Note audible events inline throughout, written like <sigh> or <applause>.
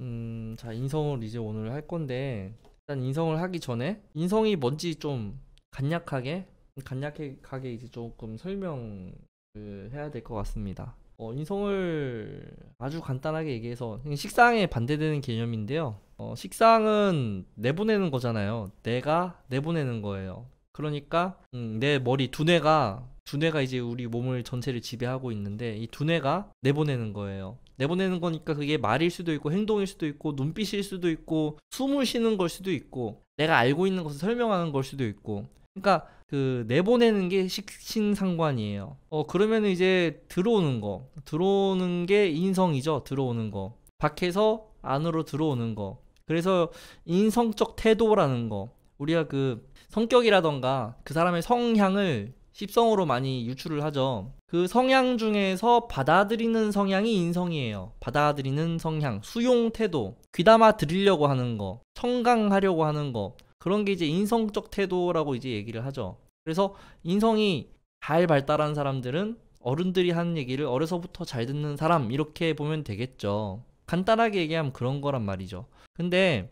음, 자, 인성을 이제 오늘 할 건데, 일단 인성을 하기 전에, 인성이 뭔지 좀 간략하게, 간략하게 이제 조금 설명을 해야 될 것 같습니다. 어, 인성을 아주 간단하게 얘기해서, 식상에 반대되는 개념인데요. 어, 식상은 내보내는 거잖아요. 내가 내보내는 거예요. 그러니까, 음, 내 머리 두뇌가, 두뇌가 이제 우리 몸을 전체를 지배하고 있는데, 이 두뇌가 내보내는 거예요. 내보내는 거니까 그게 말일 수도 있고 행동일 수도 있고 눈빛일 수도 있고 숨을 쉬는 걸 수도 있고 내가 알고 있는 것을 설명하는 걸 수도 있고 그러니까 그 내보내는 게 식신상관이에요. 어 그러면 이제 들어오는 거 들어오는 게 인성이죠. 들어오는 거 밖에서 안으로 들어오는 거 그래서 인성적 태도라는 거 우리가 그 성격이라던가 그 사람의 성향을 십성으로 많이 유출을 하죠. 그 성향 중에서 받아들이는 성향이 인성이에요. 받아들이는 성향, 수용 태도, 귀담아 들으려고 하는 거, 청강하려고 하는 거, 그런 게 이제 인성적 태도라고 이제 얘기를 하죠. 그래서 인성이 잘 발달한 사람들은 어른들이 하는 얘기를 어려서부터 잘 듣는 사람, 이렇게 보면 되겠죠. 간단하게 얘기하면 그런 거란 말이죠. 근데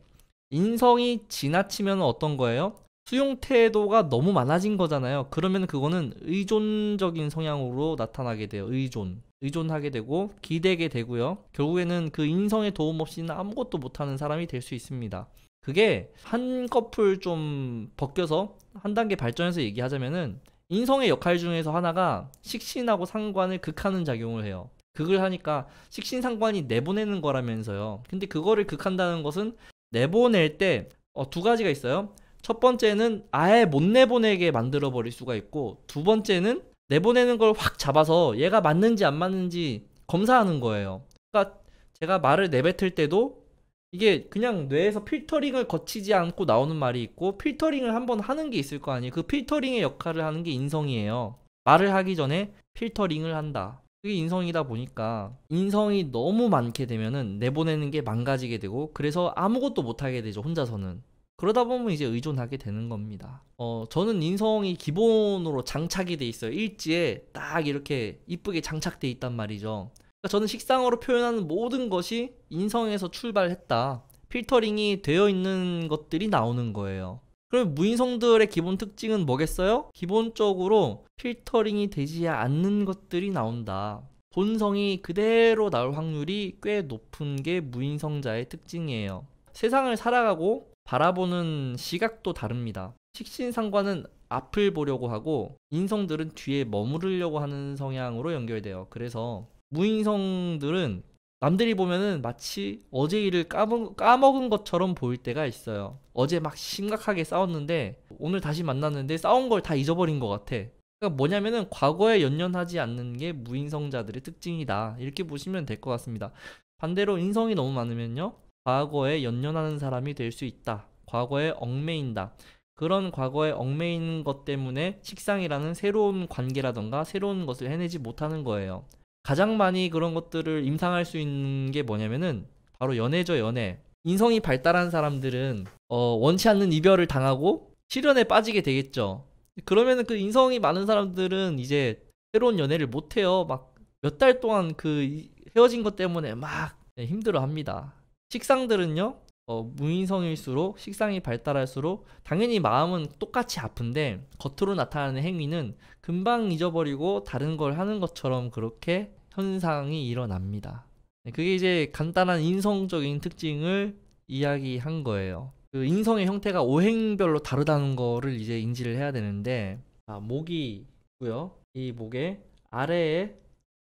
인성이 지나치면 어떤 거예요? 수용 태도가 너무 많아진 거잖아요. 그러면 그거는 의존적인 성향으로 나타나게 돼요. 의존. 의존하게 되고 기대게 되고요. 결국에는 그 인성의 도움 없이는 아무것도 못하는 사람이 될 수 있습니다. 그게 한 커플 좀 벗겨서 한 단계 발전해서 얘기하자면은 인성의 역할 중에서 하나가 식신하고 상관을 극하는 작용을 해요. 극을 하니까 식신 상관이 내보내는 거라면서요. 근데 그거를 극한다는 것은 내보낼 때두 어, 가지가 있어요. 첫 번째는 아예 못 내보내게 만들어 버릴 수가 있고 두 번째는 내보내는 걸 확 잡아서 얘가 맞는지 안 맞는지 검사하는 거예요. 그러니까 제가 말을 내뱉을 때도 이게 그냥 뇌에서 필터링을 거치지 않고 나오는 말이 있고 필터링을 한번 하는 게 있을 거 아니에요. 그 필터링의 역할을 하는 게 인성이에요. 말을 하기 전에 필터링을 한다. 그게 인성이다 보니까 인성이 너무 많게 되면은 내보내는 게 망가지게 되고 그래서 아무것도 못 하게 되죠 혼자서는 그러다 보면 이제 의존하게 되는 겁니다. 어, 저는 인성이 기본으로 장착이 돼 있어요. 일지에 딱 이렇게 이쁘게 장착돼 있단 말이죠. 그러니까 저는 식상어로 표현하는 모든 것이 인성에서 출발했다. 필터링이 되어 있는 것들이 나오는 거예요. 그럼 무인성들의 기본 특징은 뭐겠어요? 기본적으로 필터링이 되지 않는 것들이 나온다. 본성이 그대로 나올 확률이 꽤 높은 게 무인성자의 특징이에요. 세상을 살아가고 바라보는 시각도 다릅니다. 식신상관은 앞을 보려고 하고 인성들은 뒤에 머무르려고 하는 성향으로 연결돼요. 그래서 무인성들은 남들이 보면은 마치 어제 일을 까먹, 까먹은 것처럼 보일 때가 있어요. 어제 막 심각하게 싸웠는데 오늘 다시 만났는데 싸운 걸 다 잊어버린 것 같아. 그러니까 뭐냐면은 과거에 연연하지 않는 게 무인성자들의 특징이다. 이렇게 보시면 될 것 같습니다. 반대로 인성이 너무 많으면요. 과거에 연연하는 사람이 될 수 있다. 과거에 얽매인다. 그런 과거에 얽매인 것 때문에 식상이라는 새로운 관계라던가 새로운 것을 해내지 못하는 거예요. 가장 많이 그런 것들을 임상할 수 있는 게 뭐냐면은 바로 연애죠, 연애. 인성이 발달한 사람들은 어, 원치 않는 이별을 당하고 실연에 빠지게 되겠죠. 그러면은 그 인성이 많은 사람들은 이제 새로운 연애를 못 해요. 막 몇 달 동안 그 헤어진 것 때문에 막 네, 힘들어 합니다. 식상들은요 어, 무인성일수록 식상이 발달할수록 당연히 마음은 똑같이 아픈데 겉으로 나타나는 행위는 금방 잊어버리고 다른 걸 하는 것처럼 그렇게 현상이 일어납니다. 네, 그게 이제 간단한 인성적인 특징을 이야기한 거예요. 그 인성의 형태가 오행별로 다르다는 거를 이제 인지를 해야 되는데 아, 목이 있고요. 이 목에 아래에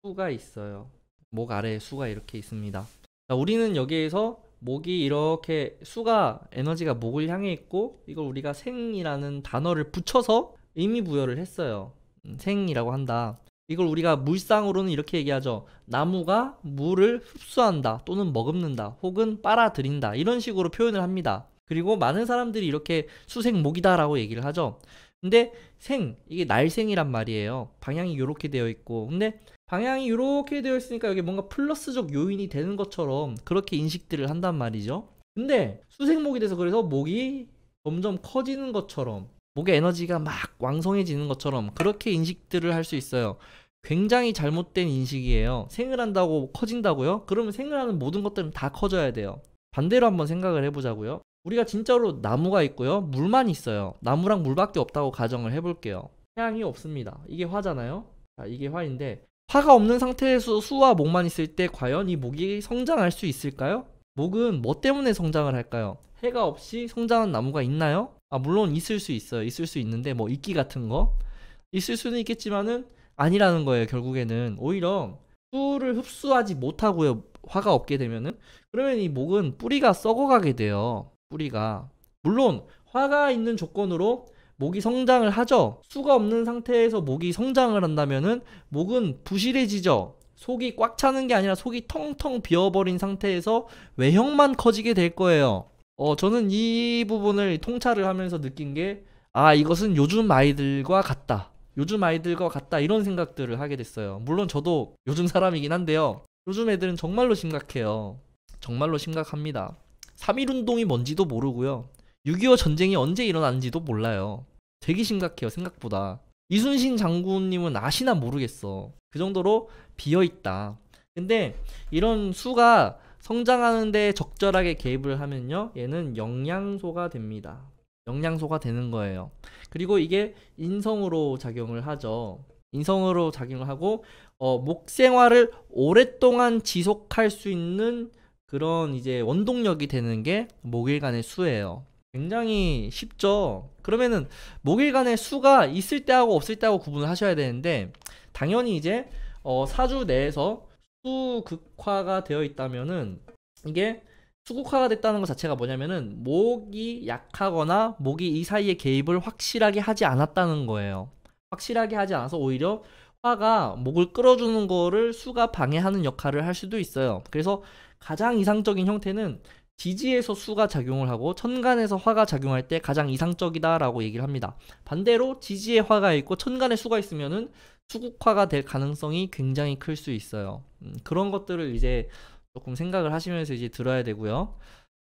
수가 있어요. 목 아래에 수가 이렇게 있습니다. 그러니까 우리는 여기에서 목이 이렇게 수가 에너지가 목을 향해 있고 이걸 우리가 생이라는 단어를 붙여서 의미 부여를 했어요. 음, 생이라고 한다. 이걸 우리가 물상으로는 이렇게 얘기하죠. 나무가 물을 흡수한다 또는 머금는다 혹은 빨아들인다 이런 식으로 표현을 합니다. 그리고 많은 사람들이 이렇게 수생목이다라고 얘기를 하죠. 근데 생 이게 날생이란 말이에요. 방향이 이렇게 되어 있고 근데 방향이 이렇게 되어 있으니까 여기 뭔가 플러스적 요인이 되는 것처럼 그렇게 인식들을 한단 말이죠. 근데 수색목이 돼서 그래서 목이 점점 커지는 것처럼 목의 에너지가 막 왕성해지는 것처럼 그렇게 인식들을 할 수 있어요. 굉장히 잘못된 인식이에요. 생을 한다고 커진다고요? 그러면 생을 하는 모든 것들은 다 커져야 돼요. 반대로 한번 생각을 해보자고요. 우리가 진짜로 나무가 있고요. 물만 있어요. 나무랑 물밖에 없다고 가정을 해볼게요. 태양이 없습니다. 이게 화잖아요. 자, 이게 화인데 파가 없는 상태에서 수와 목만 있을 때 과연 이 목이 성장할 수 있을까요? 목은 뭐 때문에 성장을 할까요? 해가 없이 성장한 나무가 있나요? 아 물론 있을 수 있어요. 있을 수 있는데 뭐 이끼 같은 거 있을 수는 있겠지만은 아니라는 거예요. 결국에는 오히려 수를 흡수하지 못하고요. 화가 없게 되면은 그러면 이 목은 뿌리가 썩어가게 돼요. 뿌리가 물론 화가 있는 조건으로 목이 성장을 하죠. 수가 없는 상태에서 목이 성장을 한다면은 목은 부실해지죠. 속이 꽉 차는 게 아니라 속이 텅텅 비어버린 상태에서 외형만 커지게 될 거예요. 어, 저는 이 부분을 통찰을 하면서 느낀 게, 아, 이것은 요즘 아이들과 같다. 요즘 아이들과 같다. 이런 생각들을 하게 됐어요. 물론 저도 요즘 사람이긴 한데요. 요즘 애들은 정말로 심각해요. 정말로 심각합니다. 3.1 운동이 뭔지도 모르고요. 6.25 전쟁이 언제 일어났는지도 몰라요. 되게 심각해요, 생각보다. 이순신 장군님은 아시나 모르겠어. 그 정도로 비어있다. 근데 이런 수가 성장하는데 적절하게 개입을 하면요. 얘는 영양소가 됩니다. 영양소가 되는 거예요. 그리고 이게 인성으로 작용을 하죠. 인성으로 작용을 하고 어, 목생활을 오랫동안 지속할 수 있는 그런 이제 원동력이 되는 게 목일간의 수예요. 굉장히 쉽죠. 그러면은 목일간의 수가 있을 때하고 없을 때하고 구분을 하셔야 되는데 당연히 이제 어, 사주 내에서 수극화가 되어 있다면은 이게 수극화가 됐다는 것 자체가 뭐냐면은 목이 약하거나 목이 이 사이에 개입을 확실하게 하지 않았다는 거예요. 확실하게 하지 않아서 오히려 화가 목을 끌어주는 거를 수가 방해하는 역할을 할 수도 있어요. 그래서 가장 이상적인 형태는 지지에서 수가 작용을 하고 천간에서 화가 작용할 때 가장 이상적이다라고 얘기를 합니다. 반대로 지지에 화가 있고 천간에 수가 있으면은 수국화가 될 가능성이 굉장히 클 수 있어요. 음, 그런 것들을 이제 조금 생각을 하시면서 이제 들어야 되고요.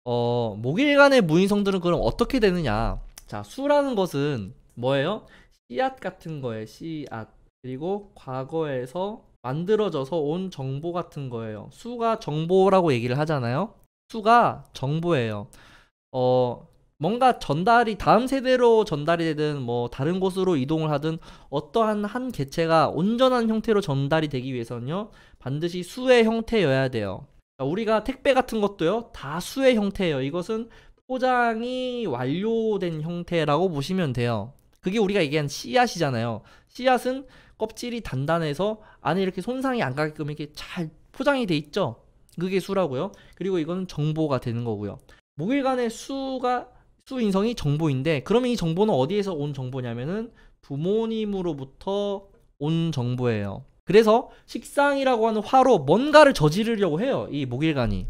어, 목일간의 무인성들은 그럼 어떻게 되느냐? 자, 수라는 것은 뭐예요? 씨앗 같은 거예요. 씨앗. 그리고 과거에서 만들어져서 온 정보 같은 거예요. 수가 정보라고 얘기를 하잖아요. 수가 정보예요. 어, 뭔가 전달이 다음 세대로 전달이 되든 뭐 다른 곳으로 이동을 하든 어떠한 한 개체가 온전한 형태로 전달이 되기 위해서는요 반드시 수의 형태여야 돼요. 우리가 택배 같은 것도요 다 수의 형태예요. 이것은 포장이 완료된 형태라고 보시면 돼요. 그게 우리가 얘기한 씨앗이잖아요. 씨앗은 껍질이 단단해서 안에 이렇게 손상이 안 가게끔 이렇게 잘 포장이 돼 있죠. 그게 수라고요. 그리고 이건 정보가 되는 거고요. 목일간의 수가 수 인성이 정보인데 그러면 이 정보는 어디에서 온 정보냐면은 부모님으로부터 온 정보예요. 그래서 식상이라고 하는 화로 뭔가를 저지르려고 해요. 이 목일간이.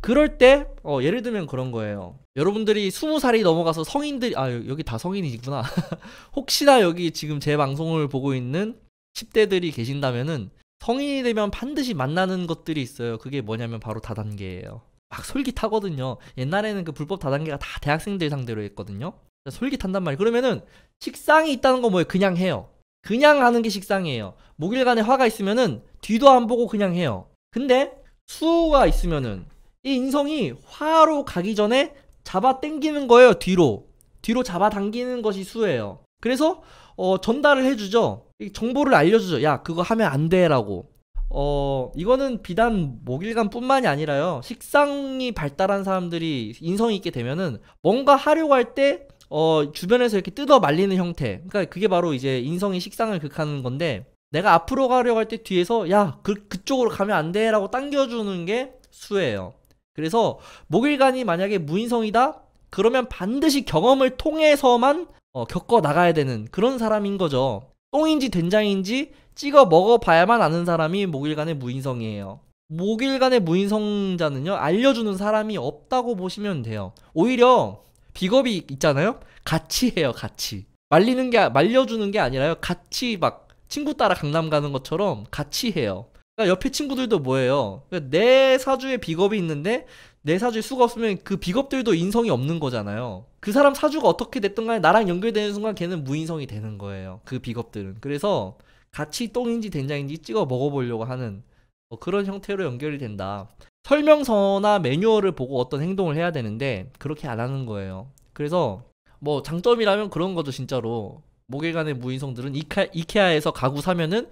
그럴 때 어, 예를 들면 그런 거예요. 여러분들이 2 0 살이 넘어가서 성인들이 아 여기 다 성인이구나. <laughs> 혹시나 여기 지금 제 방송을 보고 있는 10대들이 계신다면은 성인이 되면 반드시 만나는 것들이 있어요. 그게 뭐냐면 바로 다단계예요. 막 솔깃하거든요. 옛날에는 그 불법 다단계가 다 대학생들 상대로 했거든요. 솔깃한단 말이에요. 그러면은 식상이 있다는 건 뭐예요? 그냥 해요. 그냥 하는 게 식상이에요. 목일간에 화가 있으면은 뒤도 안 보고 그냥 해요. 근데 수가 호 있으면은 이 인성이 화로 가기 전에 잡아 당기는 거예요. 뒤로. 뒤로 잡아 당기는 것이 수예요. 그래서 어, 전달을 해주죠. 정보를 알려주죠. 야, 그거 하면 안 돼라고. 어, 이거는 비단 목일감뿐만이 아니라요. 식상이 발달한 사람들이 인성이 있게 되면은 뭔가 하려고 할 때 어, 주변에서 이렇게 뜯어 말리는 형태. 그니까 그게 바로 이제 인성이 식상을 극하는 건데 내가 앞으로 가려고 할 때 뒤에서 야, 그 그쪽으로 가면 안 돼라고 당겨주는 게 수예요. 그래서 목일간이 만약에 무인성이다? 그러면 반드시 경험을 통해서만 어, 겪어 나가야 되는 그런 사람인 거죠. 똥인지 된장인지 찍어 먹어봐야만 아는 사람이 목일간의 무인성이에요. 목일간의 무인성자는요, 알려주는 사람이 없다고 보시면 돼요. 오히려 비겁이 있잖아요? 같이 해요, 같이. 말리는 게, 말려주는 게 아니라요, 같이 막 친구 따라 강남 가는 것처럼 같이 해요. 그러니까 옆에 친구들도 뭐예요? 그러니까 내 사주에 비겁이 있는데 내 사주에 수가 없으면 그 비겁들도 인성이 없는 거잖아요. 그 사람 사주가 어떻게 됐든 간에 나랑 연결되는 순간 걔는 무인성이 되는 거예요. 그 비겁들은. 그래서 같이 똥인지 된장인지 찍어 먹어보려고 하는 뭐 그런 형태로 연결이 된다. 설명서나 매뉴얼을 보고 어떤 행동을 해야 되는데 그렇게 안 하는 거예요. 그래서 뭐 장점이라면 그런 거죠 진짜로. 모계간의 무인성들은 이케, 이케아에서 가구 사면은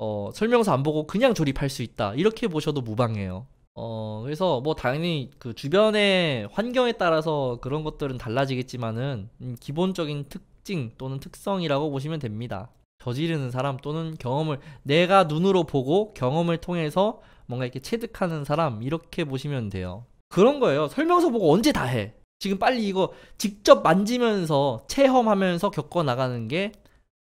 어, 설명서 안 보고 그냥 조립할 수 있다 이렇게 보셔도 무방해요. 어, 그래서 뭐 당연히 그 주변의 환경에 따라서 그런 것들은 달라지겠지만은 음, 기본적인 특징 또는 특성이라고 보시면 됩니다. 저지르는 사람 또는 경험을 내가 눈으로 보고 경험을 통해서 뭔가 이렇게 체득하는 사람 이렇게 보시면 돼요. 그런 거예요. 설명서 보고 언제 다 해. 지금 빨리 이거 직접 만지면서 체험하면서 겪어 나가는 게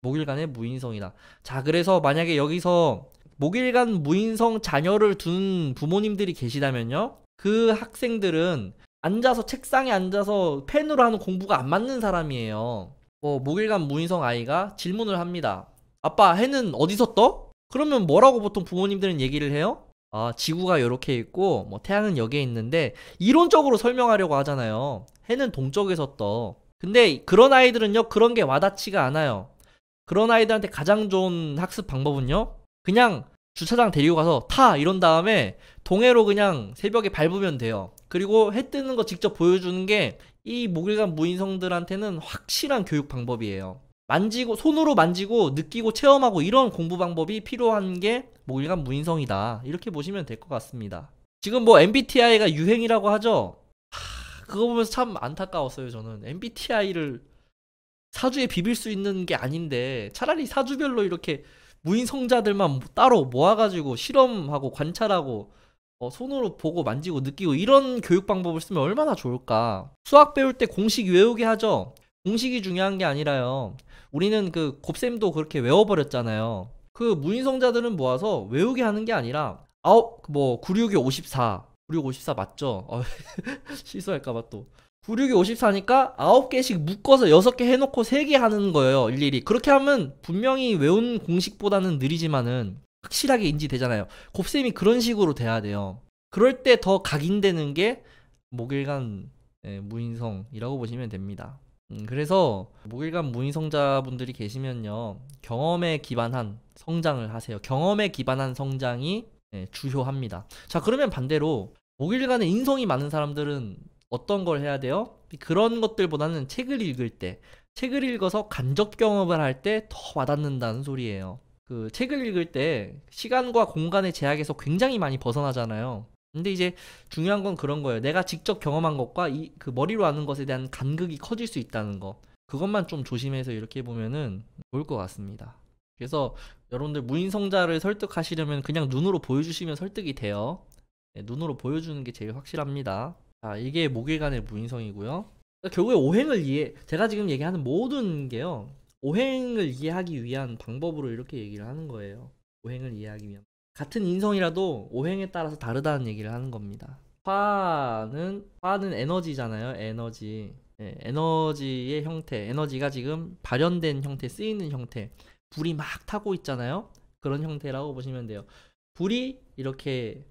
목일간의 무인성이다. 자, 그래서 만약에 여기서 목일간 무인성 자녀를 둔 부모님들이 계시다면요. 그 학생들은 앉아서 책상에 앉아서 펜으로 하는 공부가 안 맞는 사람이에요. 뭐 목일간 무인성 아이가 질문을 합니다. 아빠 해는 어디서 떠? 그러면 뭐라고 보통 부모님들은 얘기를 해요? 아, 지구가 이렇게 있고 뭐 태양은 여기에 있는데 이론적으로 설명하려고 하잖아요. 해는 동쪽에서 떠. 근데 그런 아이들은요 그런 게 와닿지가 않아요. 그런 아이들한테 가장 좋은 학습 방법은요. 그냥 주차장 데리고 가서 타 이런 다음에 동해로 그냥 새벽에 밟으면 돼요. 그리고 해 뜨는 거 직접 보여주는 게 이목일간 무인성들한테는 확실한 교육 방법이에요. 만지고 손으로 만지고 느끼고 체험하고 이런 공부 방법이 필요한 게목일간 무인성이다 이렇게 보시면 될 것 같습니다. 지금 뭐 MBTI가 유행이라고 하죠. 하, 그거 보면서 참 안타까웠어요 저는 MBTI를 사주에 비빌 수 있는 게 아닌데 차라리 사주별로 이렇게 무인 성자들만 따로 모아가지고 실험하고 관찰하고 어, 손으로 보고 만지고 느끼고 이런 교육 방법을 쓰면 얼마나 좋을까. 수학 배울 때 공식 외우게 하죠. 공식이 중요한 게 아니라요. 우리는 그 곱셈도 그렇게 외워버렸잖아요. 그 무인성자들은 모아서 외우게 하는 게 아니라 아홉 뭐 9, 6이 54 9, 6, 54 맞죠? 어, 실수할까봐 <laughs> 또 96이 54니까 9개씩 묶어서 6개 해놓고 3개 하는 거예요 일일이 그렇게 하면 분명히 외운 공식보다는 느리지만은 확실하게 인지되잖아요 곱셈이 그런 식으로 돼야 돼요 그럴 때 더 각인되는 게 목일간 예, 무인성이라고 보시면 됩니다 음, 그래서 목일간 무인성자분들이 계시면요 경험에 기반한 성장을 하세요 경험에 기반한 성장이 예, 주효합니다 자 그러면 반대로 목일간에 인성이 많은 사람들은 어떤 걸 해야 돼요? 그런 것들보다는 책을 읽을 때, 책을 읽어서 간접 경험을 할 때 더 와닿는다는 소리예요. 그 책을 읽을 때 시간과 공간의 제약에서 굉장히 많이 벗어나잖아요. 근데 이제 중요한 건 그런 거예요. 내가 직접 경험한 것과 이 그 머리로 아는 것에 대한 간극이 커질 수 있다는 거. 그것만 좀 조심해서 이렇게 보면은 좋을 것 같습니다. 그래서 여러분들 무인성자를 설득하시려면 그냥 눈으로 보여주시면 설득이 돼요. 네, 눈으로 보여주는 게 제일 확실합니다. 자, 아, 이게 모계간의 무인성이고요. 그러니까 결국에 오행을 이해, 제가 지금 얘기하는 모든 게요. 오행을 이해하기 위한 방법으로 이렇게 얘기를 하는 거예요. 오행을 이해하기 위한. 같은 인성이라도 오행에 따라서 다르다는 얘기를 하는 겁니다. 화는 화는 에너지잖아요. 에너지. 예, 에너지의 형태, 에너지가 지금 발현된 형태, 쓰이는 형태, 불이 막 타고 있잖아요. 그런 형태라고 보시면 돼요. 불이 이렇게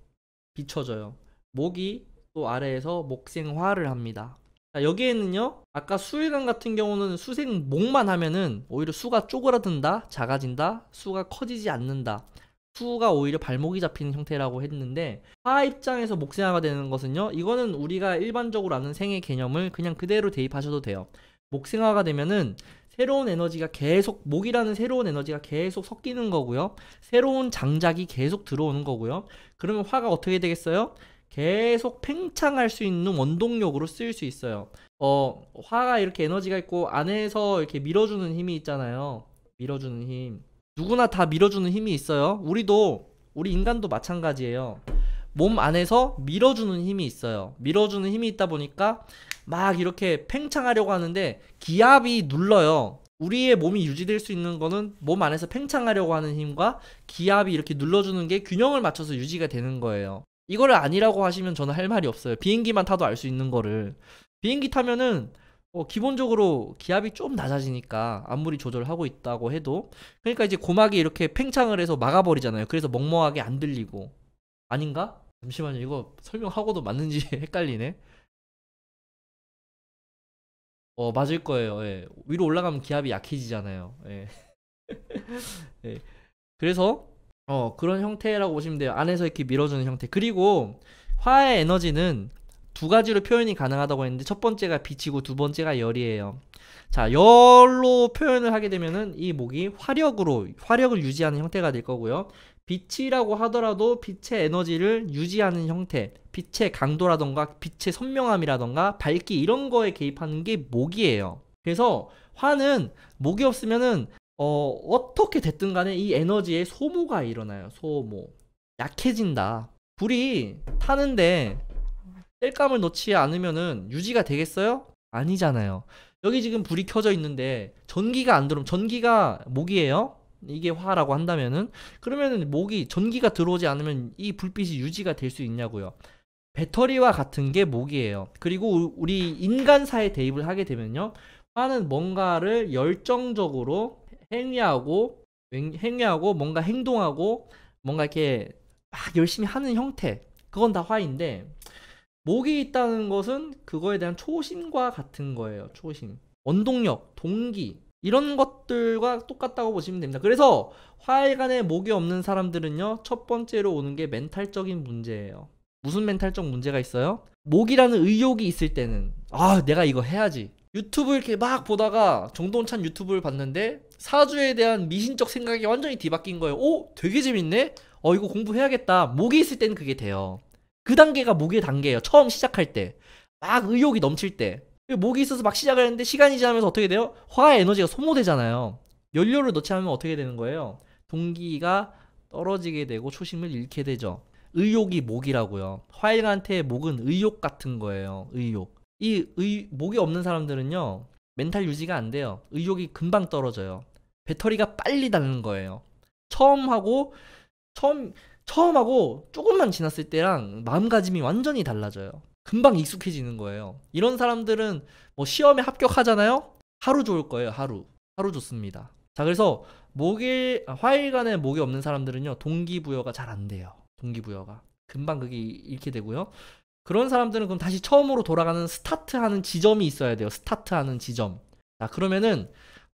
비춰져요. 목이 또 아래에서 목생화를 합니다. 자, 여기에는요 아까 수일간 같은 경우는 수생 목만 하면은 오히려 수가 쪼그라든다 작아진다 수가 커지지 않는다 수가 오히려 발목이 잡히는 형태라고 했는데 화 입장에서 목생화가 되는 것은요 이거는 우리가 일반적으로 아는 생의 개념을 그냥 그대로 대입하셔도 돼요 목생화가 되면은 새로운 에너지가 계속 목이라는 새로운 에너지가 계속 섞이는 거고요 새로운 장작이 계속 들어오는 거고요 그러면 화가 어떻게 되겠어요 계속 팽창할 수 있는 원동력으로 쓰일 수 있어요. 어, 화가 이렇게 에너지가 있고 안에서 이렇게 밀어주는 힘이 있잖아요. 밀어주는 힘. 누구나 다 밀어주는 힘이 있어요. 우리도 우리 인간도 마찬가지예요. 몸 안에서 밀어주는 힘이 있어요. 밀어주는 힘이 있다 보니까 막 이렇게 팽창하려고 하는데 기압이 눌러요. 우리의 몸이 유지될 수 있는 거는 몸 안에서 팽창하려고 하는 힘과 기압이 이렇게 눌러주는 게 균형을 맞춰서 유지가 되는 거예요. 이거를 아니라고 하시면 저는 할 말이 없어요. 비행기만 타도 알 수 있는 거를. 비행기 타면은 어, 기본적으로 기압이 좀 낮아지니까 아무리 조절하고 있다고 해도 그러니까 이제 고막이 이렇게 팽창을 해서 막아버리잖아요. 그래서 멍멍하게안 들리고 아닌가? 잠시만요. 이거 설명하고도 맞는지 <laughs> 헷갈리네. 어 맞을 거예요. 예. 위로 올라가면 기압이 약해지잖아요. 예. <laughs> 예. 그래서 어, 그런 형태라고 보시면 돼요. 안에서 이렇게 밀어주는 형태. 그리고 화의 에너지는 두 가지로 표현이 가능하다고 했는데 첫 번째가 빛이고 두 번째가 열이에요. 자, 열로 표현을 하게 되면은 이 목이 화력으로 화력을 유지하는 형태가 될 거고요. 빛이라고 하더라도 빛의 에너지를 유지하는 형태, 빛의 강도라던가 빛의 선명함이라던가 밝기 이런 거에 개입하는 게 목이에요. 그래서 화는 목이 없으면은 어, 어떻게 됐든 간에 이에너지의 소모가 일어나요. 소모. 약해진다. 불이 타는데 뗄감을 넣지 않으면 유지가 되겠어요? 아니잖아요. 여기 지금 불이 켜져 있는데 전기가 안 들어오면 전기가 목이에요. 이게 화라고 한다면은 그러면은 목이 전기가 들어오지 않으면 이 불빛이 유지가 될 수 있냐고요. 배터리와 같은 게 목이에요. 그리고 우리 인간사에 대입을 하게 되면요. 화는 뭔가를 열정적으로 행위하고 행위하고 뭔가 행동하고 뭔가 이렇게 막 열심히 하는 형태 그건 다 화인데 목이 있다는 것은 그거에 대한 초심과 같은 거예요 초심 원동력 동기 이런 것들과 똑같다고 보시면 됩니다 그래서 화해간에 목이 없는 사람들은요 첫 번째로 오는 게 멘탈적인 문제예요 무슨 멘탈적 문제가 있어요 목이라는 의욕이 있을 때는 아 내가 이거 해야지 유튜브 이렇게 막 보다가 정동찬 유튜브를 봤는데 사주에 대한 미신적 생각이 완전히 뒤바뀐 거예요. 오, 되게 재밌네? 어, 이거 공부해야겠다. 목이 있을 때는 그게 돼요. 그 단계가 목의 단계예요. 처음 시작할 때. 막 의욕이 넘칠 때. 목이 있어서 막 시작을 했는데 시간이 지나면서 어떻게 돼요? 화의 에너지가 소모되잖아요. 연료를 넣지 않으면 어떻게 되는 거예요? 동기가 떨어지게 되고 초심을 잃게 되죠. 의욕이 목이라고요. 화일한테 목은 의욕 같은 거예요. 의욕. 이 의, 목이 없는 사람들은요. 멘탈 유지가 안 돼요. 의욕이 금방 떨어져요. 배터리가 빨리 닳는 거예요. 처음 하고 처음 처음 하고 조금만 지났을 때랑 마음가짐이 완전히 달라져요. 금방 익숙해지는 거예요. 이런 사람들은 뭐 시험에 합격하잖아요. 하루 좋을 거예요. 하루 하루 좋습니다. 자 그래서 목일 아, 화일간에 목이 없는 사람들은요 동기부여가 잘 안 돼요. 동기부여가 금방 그게 잃게 되고요. 그런 사람들은 그럼 다시 처음으로 돌아가는 스타트하는 지점이 있어야 돼요. 스타트하는 지점. 자, 그러면은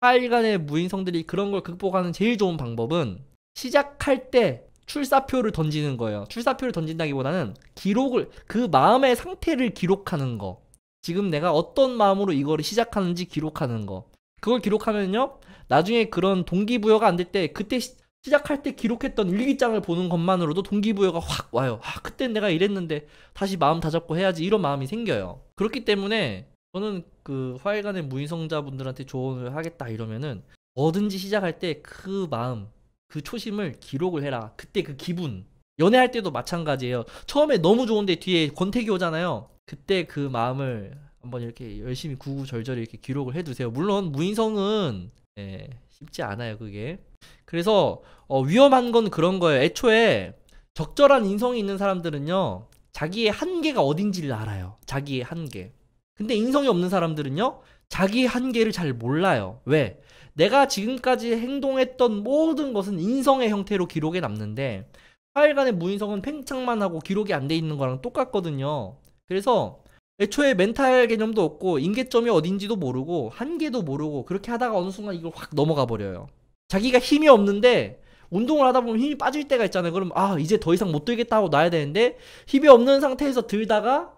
빨 간의 무인성들이 그런 걸 극복하는 제일 좋은 방법은 시작할 때 출사표를 던지는 거예요. 출사표를 던진다기보다는 기록을 그 마음의 상태를 기록하는 거. 지금 내가 어떤 마음으로 이거를 시작하는지 기록하는 거. 그걸 기록하면요. 나중에 그런 동기부여가 안 될 때 그때 시, 시작할 때 기록했던 일기장을 보는 것만으로도 동기부여가 확 와요. 아, 그때 내가 이랬는데 다시 마음 다잡고 해야지 이런 마음이 생겨요. 그렇기 때문에 저는 그 화일간의 무인성자분들한테 조언을 하겠다 이러면은 뭐든지 시작할 때 그 마음, 그 초심을 기록을 해라. 그때 그 기분. 연애할 때도 마찬가지예요. 처음에 너무 좋은데 뒤에 권태기 오잖아요. 그때 그 마음을 한번 이렇게 열심히 구구절절 이렇게 기록을 해두세요. 물론 무인성은 예, 쉽지 않아요 그게. 그래서 어, 위험한 건 그런 거예요. 애초에 적절한 인성이 있는 사람들은요. 자기의 한계가 어딘지를 알아요. 자기의 한계. 근데 인성이 없는 사람들은요. 자기의 한계를 잘 몰라요. 왜? 내가 지금까지 행동했던 모든 것은 인성의 형태로 기록에 남는데 하일간의 무인성은 팽창만 하고 기록이 안 돼 있는 거랑 똑같거든요. 그래서 애초에 멘탈 개념도 없고 인계점이 어딘지도 모르고 한계도 모르고 그렇게 하다가 어느 순간 이걸 확 넘어가 버려요. 자기가 힘이 없는데 운동을 하다 보면 힘이 빠질 때가 있잖아요. 그럼 아 이제 더 이상 못 들겠다 하고 놔야 되는데 힘이 없는 상태에서 들다가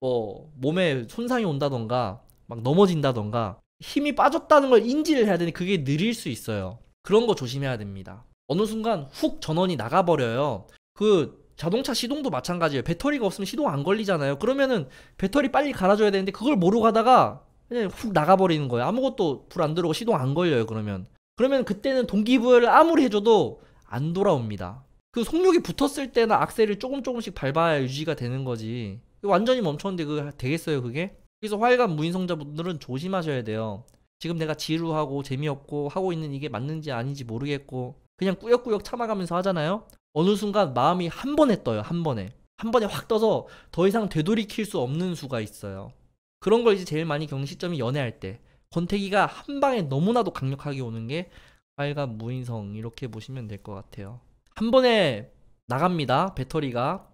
뭐 몸에 손상이 온다던가 막 넘어진다던가 힘이 빠졌다는 걸 인지를 해야 되는데 그게 느릴 수 있어요. 그런 거 조심해야 됩니다. 어느 순간 훅 전원이 나가버려요. 그 자동차 시동도 마찬가지예요. 배터리가 없으면 시동 안 걸리잖아요. 그러면은 배터리 빨리 갈아줘야 되는데 그걸 모르고 가다가 그냥 훅 나가버리는 거예요. 아무것도 불 안 들어오고 시동 안 걸려요. 그러면 그러면 그때는 동기부여를 아무리 해줘도 안 돌아옵니다. 그 속력이 붙었을 때나 악셀을 조금 조금씩 밟아야 유지가 되는 거지. 완전히 멈췄는데 그 되겠어요 그게? 그래서 활일 무인성자분들은 조심하셔야 돼요. 지금 내가 지루하고 재미없고 하고 있는 이게 맞는지 아닌지 모르겠고 그냥 꾸역꾸역 참아가면서 하잖아요. 어느 순간 마음이 한 번에 떠요 한 번에 한 번에 확 떠서 더 이상 되돌이킬 수 없는 수가 있어요. 그런 걸 이제 제일 많이 겪는 시점이 연애할 때. 권태기가 한 방에 너무나도 강력하게 오는 게과일간 무인성 이렇게 보시면 될 것 같아요. 한 번에 나갑니다. 배터리가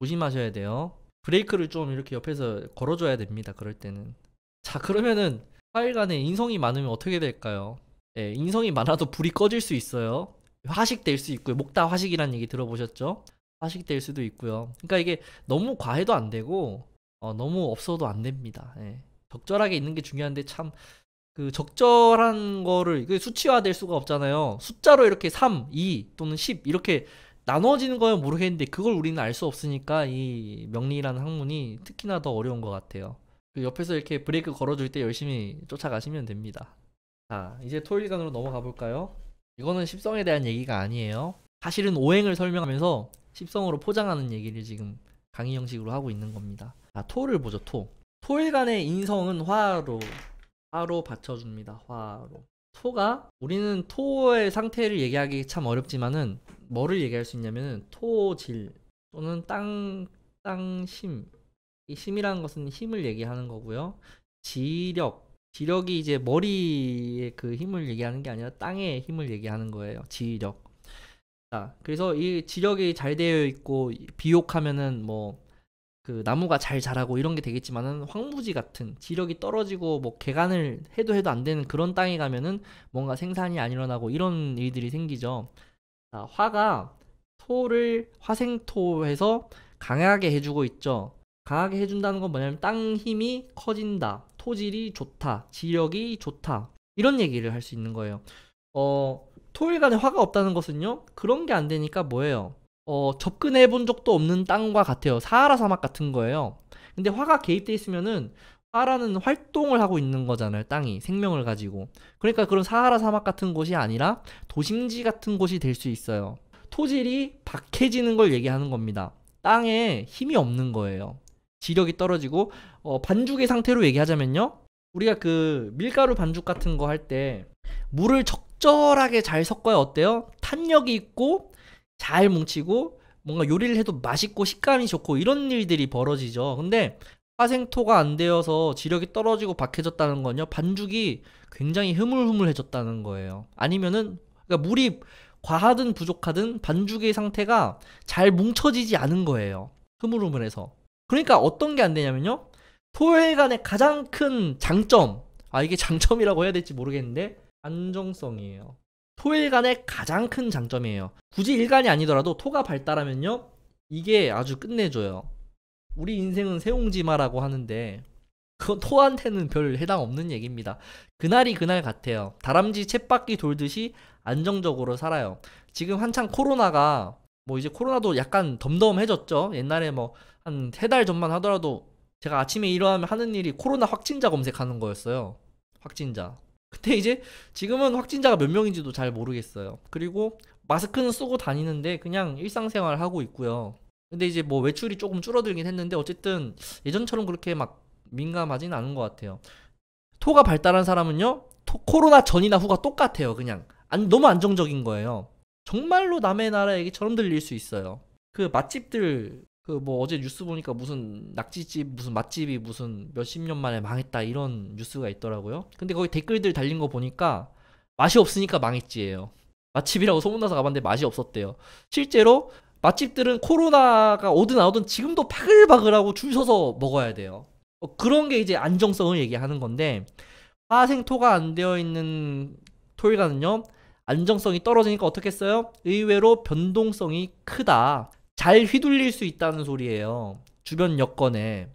조심하셔야 돼요. 브레이크를 좀 이렇게 옆에서 걸어줘야 됩니다. 그럴 때는. 자 그러면은 과일간에 인성이 많으면 어떻게 될까요? 예, 인성이 많아도 불이 꺼질 수 있어요. 화식될 수 있고요. 목다 화식이라는 얘기 들어보셨죠? 화식될 수도 있고요. 그러니까 이게 너무 과해도 안 되고 어, 너무 없어도 안 됩니다. 예. 적절하게 있는 게 중요한데 참그 적절한 거를 수치화될 수가 없잖아요. 숫자로 이렇게 3, 2 또는 10 이렇게 나눠지는 거면 모르겠는데 그걸 우리는 알 수 없으니까 이 명리라는 학문이 특히나 더 어려운 것 같아요. 그 옆에서 이렇게 브레이크 걸어줄 때 열심히 쫓아가시면 됩니다. 자, 이제 토일간으로 넘어가 볼까요? 이거는 십성에 대한 얘기가 아니에요. 사실은 오행을 설명하면서 십성으로 포장하는 얘기를 지금 강의 형식으로 하고 있는 겁니다. 자, 토를 보죠, 토. 토일간의 인성은 화로 화로 받쳐줍니다. 화로. 토가 우리는 토의 상태를 얘기하기 참 어렵지만은 뭐를 얘기할 수 있냐면은 토질 또는 땅 땅심 이 심이라는 것은 힘을 얘기하는 거고요. 지력 지력이 이제 머리의 그 힘을 얘기하는 게 아니라 땅의 힘을 얘기하는 거예요. 지력. 자, 그래서 이 지력이 잘 되어 있고 비옥하면은 뭐그 나무가 잘 자라고 이런 게 되겠지만은 황무지 같은 지력이 떨어지고 뭐 개간을 해도 해도 안 되는 그런 땅에 가면은 뭔가 생산이 안 일어나고 이런 일들이 생기죠. 자, 화가 토를 화생토해서 강하게 해주고 있죠. 강하게 해준다는 건 뭐냐면 땅 힘이 커진다, 토질이 좋다, 지력이 좋다 이런 얘기를 할 수 있는 거예요. 어 토일간에 화가 없다는 것은요 그런 게 안 되니까 뭐예요? 어, 접근해 본 적도 없는 땅과 같아요. 사하라 사막 같은 거예요. 근데 화가 개입돼 있으면은 화라는 활동을 하고 있는 거잖아요. 땅이 생명을 가지고. 그러니까 그런 사하라 사막 같은 곳이 아니라 도심지 같은 곳이 될 수 있어요. 토질이 박해지는 걸 얘기하는 겁니다. 땅에 힘이 없는 거예요. 지력이 떨어지고 어, 반죽의 상태로 얘기하자면요. 우리가 그 밀가루 반죽 같은 거 할 때 물을 적절하게 잘 섞어야 어때요? 탄력이 있고 잘 뭉치고 뭔가 요리를 해도 맛있고 식감이 좋고 이런 일들이 벌어지죠. 근데 화생토가 안 되어서 지력이 떨어지고 박해졌다는 건요. 반죽이 굉장히 흐물흐물해졌다는 거예요. 아니면은 그러니까 물이 과하든 부족하든 반죽의 상태가 잘 뭉쳐지지 않은 거예요. 흐물흐물해서. 그러니까 어떤 게 안 되냐면요. 토혈관의 가장 큰 장점, 아 이게 <laughs> 장점이라고 해야 될지 모르겠는데 안정성이에요. 토일간의 가장 큰 장점이에요. 굳이 일간이 아니더라도 토가 발달하면요. 이게 아주 끝내줘요. 우리 인생은 세옹지마라고 하는데 그건 토한테는 별 해당 없는 얘기입니다. 그날이 그날 같아요. 다람쥐 챗바퀴 돌듯이 안정적으로 살아요. 지금 한창 코로나가 뭐 이제 코로나도 약간 덤덤해졌죠. 옛날에 뭐 한 세 달 전만 하더라도 제가 아침에 일어나면 하는 일이 코로나 확진자 검색하는 거였어요. 확진자. 근데 이제 지금은 확진자가 몇 명인지도 잘 모르겠어요. 그리고 마스크는 쓰고 다니는데 그냥 일상생활 하고 있고요. 근데 이제 뭐 외출이 조금 줄어들긴 했는데 어쨌든 예전처럼 그렇게 막 민감하진 않은 것 같아요. 토가 발달한 사람은요, 토, 코로나 전이나 후가 똑같아요. 그냥 안, 너무 안정적인 거예요. 정말로 남의 나라 얘기처럼 들릴 수 있어요. 그 맛집들 그뭐 어제 뉴스 보니까 무슨 낙지집 무슨 맛집이 무슨 몇십 년 만에 망했다 이런 뉴스가 있더라고요. 근데 거기 댓글들 달린 거 보니까 맛이 없으니까 망했지예요. 맛집이라고 소문나서 가봤는데 맛이 없었대요. 실제로 맛집들은 코로나가 오든 안 오든 지금도 바글바글하고 줄 서서 먹어야 돼요. 어, 그런 게 이제 안정성을 얘기하는 건데 화생토가 안 되어 있는 토일가는요 안정성이 떨어지니까 어떻겠어요 의외로 변동성이 크다. 잘 휘둘릴 수 있다는 소리예요. 주변 여건에.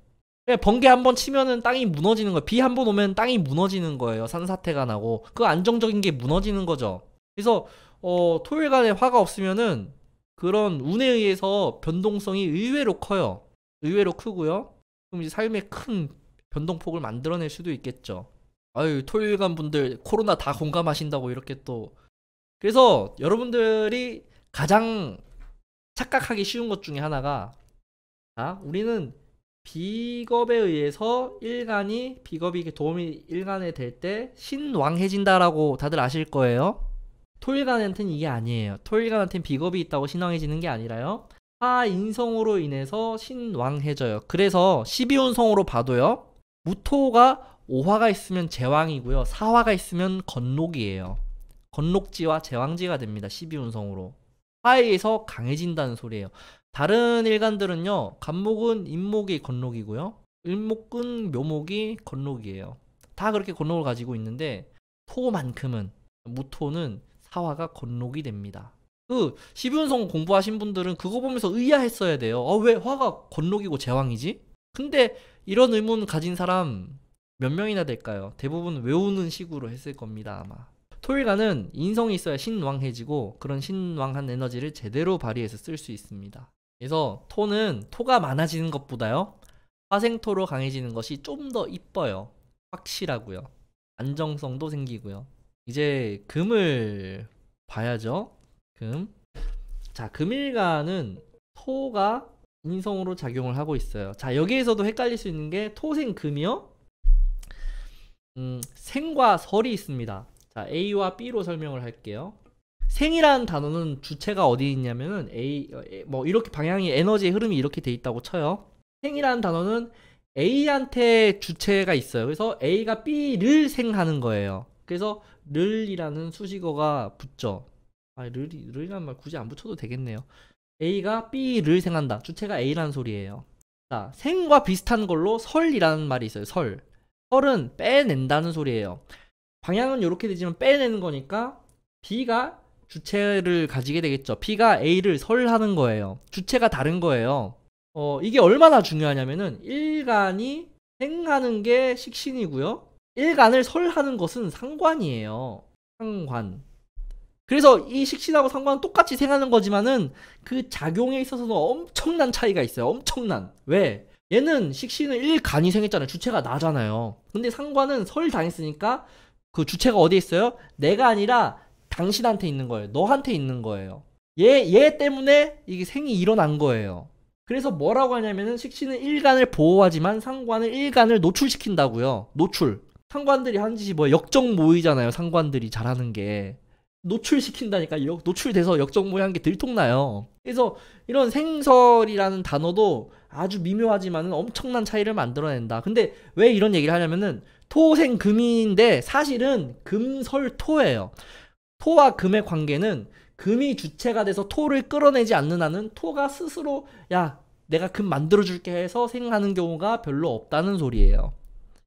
예, 번개 한 번 치면은 땅이 무너지는 거예요. 비 한 번 오면 땅이 무너지는 거예요. 산사태가 나고. 그 안정적인 게 무너지는 거죠. 그래서 어, 토요일간에 화가 없으면은 그런 운에 의해서 변동성이 의외로 커요. 의외로 크고요. 그럼 이제 삶에 큰 변동폭을 만들어낼 수도 있겠죠. 아유, 토요일간 분들 코로나 다 공감하신다고 이렇게 또. 그래서 여러분들이 가장 착각하기 쉬운 것 중에 하나가 아, 우리는 비겁에 의해서 일간이 비겁이 도움이 일간에 될 때 신왕해진다라고 다들 아실 거예요. 토일간한테는 이게 아니에요. 토일간한테는 비겁이 있다고 신왕해지는 게 아니라요. 하인성으로 인해서 신왕해져요. 그래서 12운성으로 봐도요. 무토가 5화가 있으면 제왕이고요. 4화가 있으면 건록이에요. 건록지와 제왕지가 됩니다. 12운성으로. 화해에서 강해진다는 소리예요. 다른 일간들은요, 간목은 인목이 건록이고요, 일목은 묘목이 건록이에요. 다 그렇게 건록을 가지고 있는데 토만큼은 무토는 사화가 건록이 됩니다. 그 시분성 공부하신 분들은 그거 보면서 의아했어야 돼요. 아, 왜 화가 건록이고 제왕이지? 근데 이런 의문 가진 사람 몇 명이나 될까요? 대부분 외우는 식으로 했을 겁니다, 아마. 토일간은 인성이 있어야 신왕해지고 그런 신왕한 에너지를 제대로 발휘해서 쓸 수 있습니다. 그래서 토는 토가 많아지는 것보다요. 화생토로 강해지는 것이 좀 더 이뻐요. 확실하고요. 안정성도 생기고요. 이제 금을 봐야죠. 금. 자, 금일간은 토가 인성으로 작용을 하고 있어요. 자, 여기에서도 헷갈릴 수 있는 게 토생 금이요. 음, 생과 설이 있습니다. 자, A와 B로 설명을 할게요. 생이라는 단어는 주체가 어디 있냐면은 어, A 뭐 이렇게 방향이 에너지의 흐름이 이렇게 돼 있다고 쳐요. 생이라는 단어는 A한테 주체가 있어요. 그래서 A가 B를 생하는 거예요. 그래서 를이라는 수식어가 붙죠. 아, 를, 를이란 말 굳이 안 붙여도 되겠네요. A가 B를 생한다. 주체가 A라는 소리예요. 자, 생과 비슷한 걸로 설이라는 말이 있어요. 설. 설은 빼낸다는 소리예요. 방향은 이렇게 되지만 빼내는 거니까 B가 주체를 가지게 되겠죠. B가 A를 설하는 거예요. 주체가 다른 거예요. 어, 이게 얼마나 중요하냐면은 일간이 행하는 게 식신이고요. 일간을 설하는 것은 상관이에요. 상관. 그래서 이 식신하고 상관은 똑같이 생하는 거지만은 그 작용에 있어서도 엄청난 차이가 있어요. 엄청난. 왜? 얘는 식신은 일간이 생했잖아요. 주체가 나잖아요. 근데 상관은 설 당했으니까 그 주체가 어디에 있어요? 내가 아니라 당신한테 있는 거예요. 너한테 있는 거예요. 얘, 얘 때문에 이게 생이 일어난 거예요. 그래서 뭐라고 하냐면은 식신은 일간을 보호하지만 상관을 일간을 노출시킨다고요. 노출. 상관들이 하는 짓이 뭐야? 역정 모이잖아요 상관들이 잘하는 게. 노출시킨다니까 역, 노출돼서 역정 모의한 게 들통나요. 그래서 이런 생설이라는 단어도 아주 미묘하지만은 엄청난 차이를 만들어낸다. 근데 왜 이런 얘기를 하냐면은 토생금인데 사실은 금설토예요. 토와 금의 관계는 금이 주체가 돼서 토를 끌어내지 않는 한은 토가 스스로 야 내가 금 만들어줄게 해서 생각하는 경우가 별로 없다는 소리예요.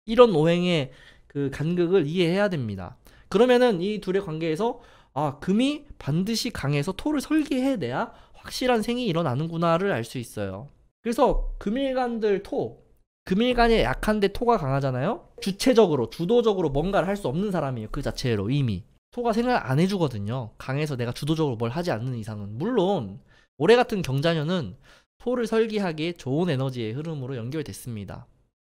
이런 오행의 그 간극을 이해해야 됩니다. 그러면은 이 둘의 관계에서 아 금이 반드시 강해서 토를 설계해내야 확실한 생이 일어나는구나를 알 수 있어요. 그래서 금일간들 토 금일간이 약한데 토가 강하잖아요. 주체적으로 주도적으로 뭔가를 할 수 없는 사람이에요. 그 자체로 이미 토가 생각 안 해주거든요. 강해서 내가 주도적으로 뭘 하지 않는 이상은 물론 올해 같은 경자년은 토를 설기하기에 좋은 에너지의 흐름으로 연결됐습니다.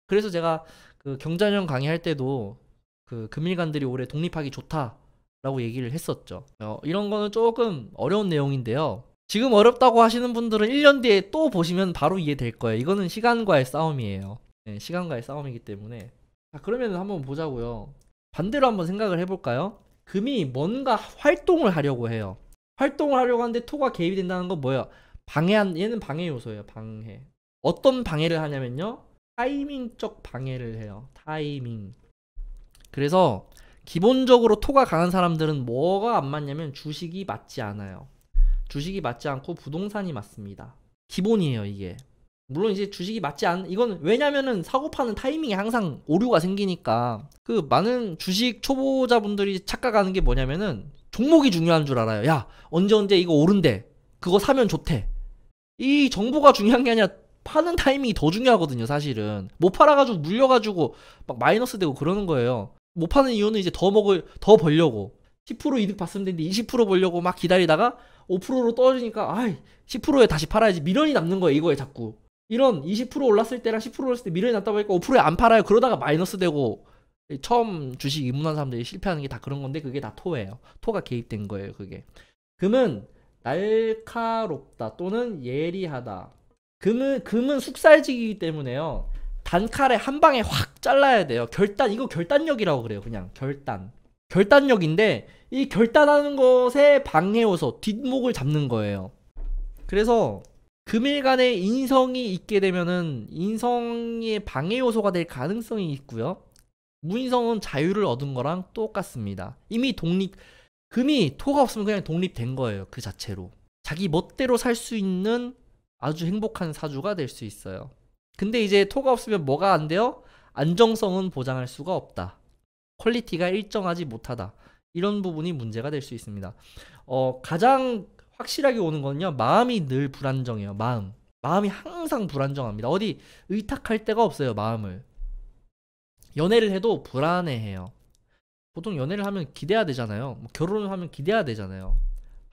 그래서 제가 그 경자년 강의할 때도 그 금일간들이 올해 독립하기 좋다라고 얘기를 했었죠. 어, 이런 거는 조금 어려운 내용인데요. 지금 어렵다고 하시는 분들은 1년 뒤에 또 보시면 바로 이해될 거예요. 이거는 시간과의 싸움이에요. 네, 시간과의 싸움이기 때문에. 자, 그러면 한번 보자고요. 반대로 한번 생각을 해볼까요? 금이 뭔가 활동을 하려고 해요. 활동을 하려고 하는데 토가 개입이 된다는 건 뭐예요? 방해한 얘는 방해 요소예요. 방해. 어떤 방해를 하냐면요. 타이밍적 방해를 해요. 타이밍. 그래서 기본적으로 토가 강한 사람들은 뭐가 안 맞냐면 주식이 맞지 않아요. 주식이 맞지 않고 부동산이 맞습니다. 기본이에요, 이게. 물론 이제 주식이 맞지 않 이건 왜냐면은 사고 파는 타이밍이 항상 오류가 생기니까 그 많은 주식 초보자분들이 착각하는 게 뭐냐면은 종목이 중요한 줄 알아요. 야, 언제 언제 이거 오른대. 그거 사면 좋대. 이 정보가 중요한 게 아니라 파는 타이밍이 더 중요하거든요, 사실은. 못 팔아가지고 물려가지고 막 마이너스 되고 그러는 거예요. 못 파는 이유는 이제 더 먹을, 더 벌려고. 10% 이득 봤으면 되는데 20% 벌려고 막 기다리다가 5%로 떨어지니까 아이 10%에 다시 팔아야지 미련이 남는 거예요 이거에 자꾸 이런 20% 올랐을 때랑 10% 올랐을 때 미련이 남다 보니까 5%에 안 팔아요 그러다가 마이너스 되고 처음 주식 입문한 사람들이 실패하는 게 다 그런 건데 그게 다 토예요 토가 개입된 거예요 그게 금은 날카롭다 또는 예리하다 금은 금은 숙살이기 때문에요 단칼에 한 방에 확 잘라야 돼요 결단 이거 결단력이라고 그래요 그냥 결단 결단력인데 이 결단하는 것에 방해요소 뒷목을 잡는 거예요. 그래서 금일간에 인성이 있게 되면은 인성의 방해 요소가 될 가능성이 있고요. 무인성은 자유를 얻은 거랑 똑같습니다. 이미 독립 금이 토가 없으면 그냥 독립된 거예요. 그 자체로. 자기 멋대로 살 수 있는 아주 행복한 사주가 될 수 있어요. 근데 이제 토가 없으면 뭐가 안 돼요? 안정성은 보장할 수가 없다. 퀄리티가 일정하지 못하다. 이런 부분이 문제가 될 수 있습니다. 어, 가장 확실하게 오는 건요. 마음이 늘 불안정해요. 마음. 마음이 항상 불안정합니다. 어디 의탁할 데가 없어요. 마음을. 연애를 해도 불안해해요. 보통 연애를 하면 기대야 되잖아요. 뭐 결혼을 하면 기대야 되잖아요.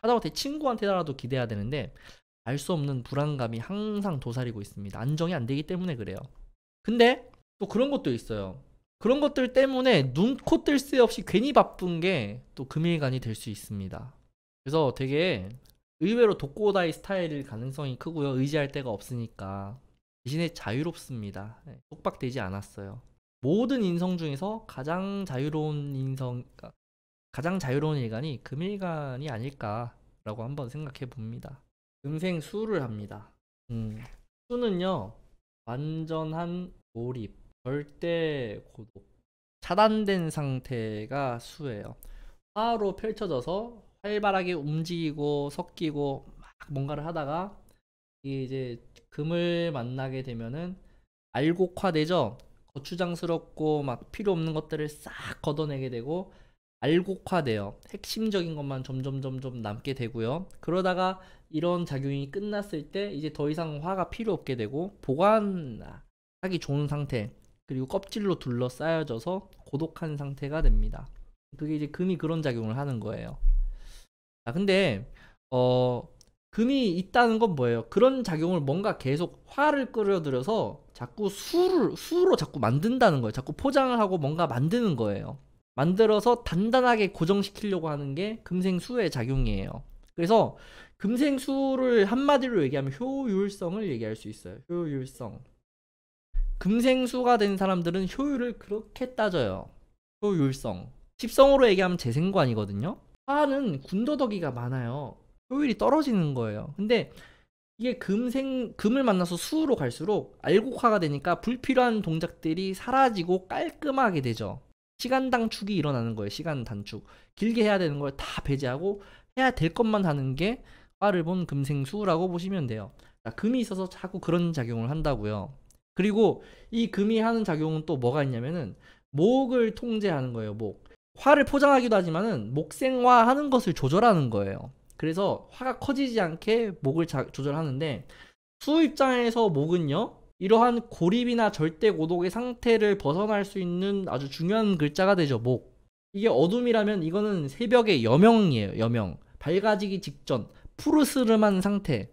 하다못해 친구한테라도 기대야 되는데 알 수 없는 불안감이 항상 도사리고 있습니다. 안정이 안 되기 때문에 그래요. 근데 또 그런 것도 있어요. 그런 것들 때문에 눈, 코, 뜰 새 없이 괜히 바쁜 게 또 금일간이 될 수 있습니다. 그래서 되게 의외로 독고다이 스타일일 가능성이 크고요. 의지할 데가 없으니까. 대신에 자유롭습니다. 네, 속박되지 않았어요. 모든 인성 중에서 가장 자유로운 인성, 그러니까 가장 자유로운 일간이 금일간이 아닐까라고 한번 생각해 봅니다. 금생 수를 합니다. 음, 수는요, 완전한 몰입. 절대 고독 차단된 상태가 수예요 화로 펼쳐져서 활발하게 움직이고 섞이고 막 뭔가를 하다가 이제 금을 만나게 되면은 알곡화되죠 거추장스럽고 막 필요 없는 것들을 싹 걷어내게 되고 알곡화돼요. 핵심적인 것만 점점 점점 남게 되고요. 그러다가 이런 작용이 끝났을 때 이제 더 이상 화가 필요 없게 되고 보관하기 좋은 상태 그리고 껍질로 둘러싸여져서 고독한 상태가 됩니다. 그게 이제 금이 그런 작용을 하는 거예요. 아, 근데, 어, 금이 있다는 건 뭐예요? 그런 작용을 뭔가 계속 화를 끌어들여서 자꾸 수를, 수로 자꾸 만든다는 거예요. 자꾸 포장을 하고 뭔가 만드는 거예요. 만들어서 단단하게 고정시키려고 하는 게 금생수의 작용이에요. 그래서 금생수를 한마디로 얘기하면 효율성을 얘기할 수 있어요. 효율성. 금생수가 된 사람들은 효율을 그렇게 따져요. 효율성. 십성으로 얘기하면 재생관이거든요. 화는 군더더기가 많아요. 효율이 떨어지는 거예요. 근데 이게 금생 금을 만나서 수로 갈수록 알곡화가 되니까 불필요한 동작들이 사라지고 깔끔하게 되죠. 시간 단축이 일어나는 거예요. 시간 단축. 길게 해야 되는 걸 다 배제하고 해야 될 것만 하는 게 화를 본 금생수라고 보시면 돼요. 자, 금이 있어서 자꾸 그런 작용을 한다고요. 그리고 이 금이 하는 작용은 또 뭐가 있냐면은 목을 통제하는 거예요. 목. 화를 포장하기도 하지만은 목생화하는 것을 조절하는 거예요. 그래서 화가 커지지 않게 목을 자, 조절하는데 수 입장에서 목은요 이러한 고립이나 절대 고독의 상태를 벗어날 수 있는 아주 중요한 글자가 되죠 목 이게 어둠이라면 이거는 새벽의 여명이에요 여명 밝아지기 직전 푸르스름한 상태